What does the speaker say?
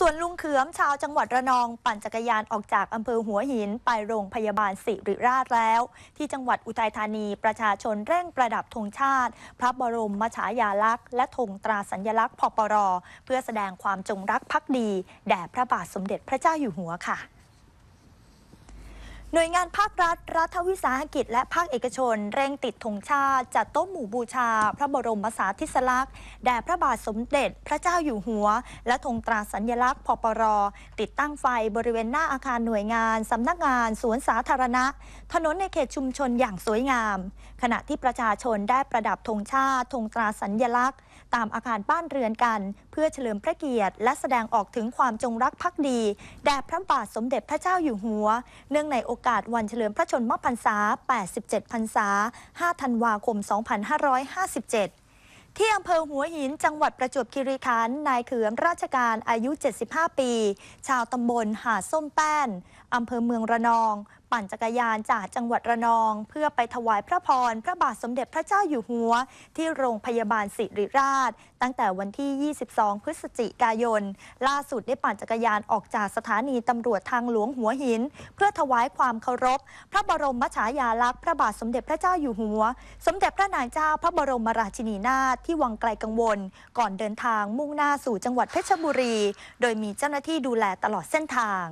ส่วนลุงเขือมชาวจังหวัดระนองปั่นจักรยานออกจากอำเภอหัวหินไปโรงพยาบาลสิริราชแล้ว ที่จังหวัดอุทัยธานีประชาชนเร่งประดับธงชาติ พระบรมมฉายาลักษณ์และธงตราสัญลักษณ์พปร เพื่อแสดงความจงรักภักดี แด่พระบาทสมเด็จพระเจ้าอยู่หัวค่ะหน่วยงานภาครัฐรัฐวิสาหกิจ และภาคเอกชน เร่งติดธงชาติ จัดโต๊ะหมู่บูชา พระบรมสาธิสลักษณ์แด่พระบาทสมเด็จพระเจ้าอยู่หัว และธงตราสัญญลักษณ์พปรติดตั้งไฟบริเวณหน้าอาคารหน่วยงาน สำนักงาน สวนสาธารณะ ถนนในเขตชุมชนอย่างสวยงาม ขณะที่ประชาชนได้ประดับธงชาติธงตราสัญญลักษณ์ ตามอาคารบ้านเรือนกัน เพื่อเฉลิมพระเกียรติ และแสดงออกถึงความจงรักภักดีแด่พระบาทสมเด็จพระเจ้าอยู่หัว เนื่องในโอกาสวันเฉลิมพระชนมพรรษา 87 พรรษา 5 ธันวาคม 2557 ที่อำเภอหัวหินจังหวัดประจวบคีรีขันธ์ นายเขือมราชการอายุ 75 ปี ชาวตำบลหาส้มแป้น อำเภอเมืองระนองปั่นจักรยานจากจังหวัดระนอง เพื่อไปถวายพระพรพระบาทสมเด็จพระเจ้าอยู่หัวที่โรงพยาบาลศิริราช ตั้งแต่วันที่ 22 พฤศจิกายน ล่าสุดได้ปั่นจักรยานออกจากสถานีตำรวจทางหลวงหัวหิน เพื่อถวายความเคารพ พระบรมฉายาลักษณ์พระบาทสมเด็จพระเจ้าอยู่หัว สมเด็จพระนางเจ้าพระบรมราชินีนาถที่วังไกลกังวล ก่อนเดินทางมุ่งหน้าสู่จังหวัดเพชรบุรี โดยมีเจ้าหน้าที่ดูแลตลอดเส้นทาง